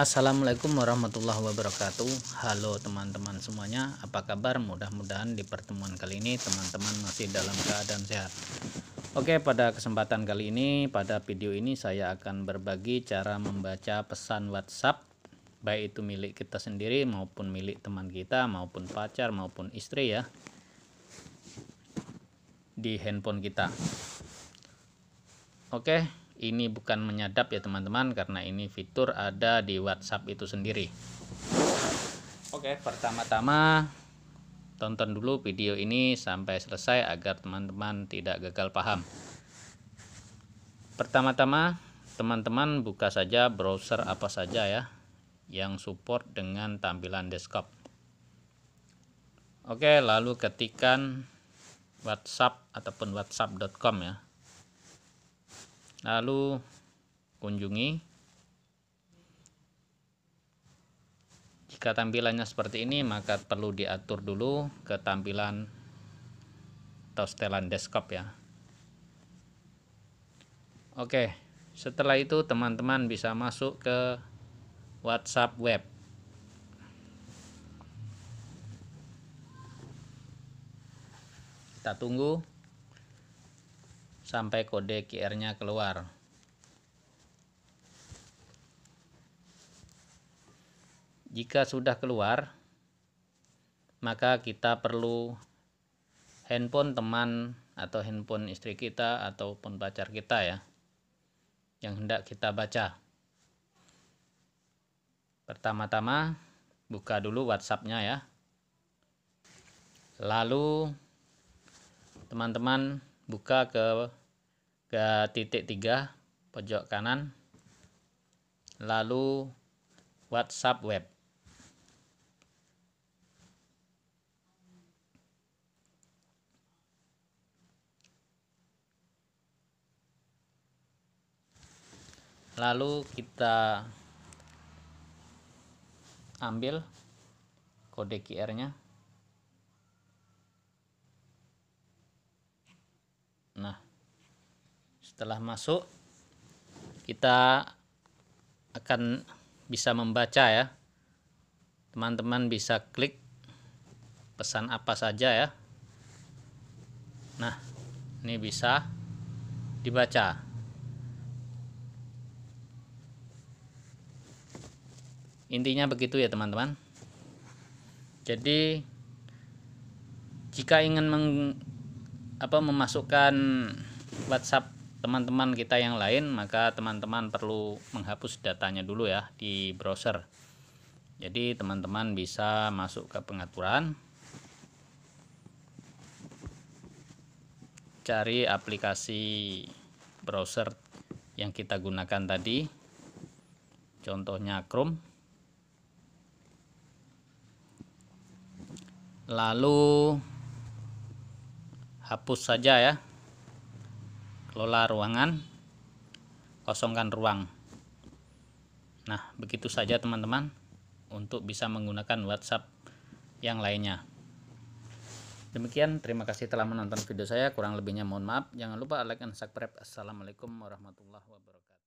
Assalamualaikum warahmatullahi wabarakatuh Halo teman-teman semuanya Apa kabar? Mudah-mudahan di pertemuan kali ini Teman-teman masih dalam keadaan sehat Oke pada kesempatan kali ini Pada video ini saya akan berbagi Cara membaca pesan whatsapp Baik itu milik kita sendiri Maupun milik teman kita Maupun pacar maupun istri ya Di handphone kita Oke ini bukan menyadap ya teman-teman karena ini fitur ada di WhatsApp itu sendiri Oke pertama-tama tonton dulu video ini sampai selesai agar teman-teman tidak gagal paham pertama-tama teman-teman buka saja browser apa saja ya yang support dengan tampilan desktop Oke, lalu ketikkan WhatsApp ataupun whatsapp.com ya lalu kunjungi jika tampilannya seperti ini maka perlu diatur dulu ke tampilan atau setelan desktop ya oke setelah itu teman-teman bisa masuk ke WhatsApp web kita tunggu sampai kode QR-nya keluar. Jika sudah keluar, maka kita perlu handphone teman atau handphone istri kita ataupun pacar kita ya yang hendak kita baca. Pertama-tama buka dulu WhatsApp-nya ya. Lalu teman-teman buka ke ke titik 3 pojok kanan lalu WhatsApp web lalu kita ambil kode QR-nya telah masuk kita akan bisa membaca ya teman-teman bisa klik pesan apa saja ya nah ini bisa dibaca intinya begitu ya teman-teman jadi jika ingin meng, apa memasukkan WhatsApp teman-teman kita yang lain maka teman-teman perlu menghapus datanya dulu ya di browser jadi teman-teman bisa masuk ke pengaturan cari aplikasi browser yang kita gunakan tadi contohnya Chrome lalu hapus saja ya kelola ruangan kosongkan ruang nah begitu saja teman-teman untuk bisa menggunakan WhatsApp yang lainnya demikian terima kasih telah menonton video saya kurang lebihnya mohon maaf jangan lupa like and subscribe assalamualaikum warahmatullahi wabarakatuh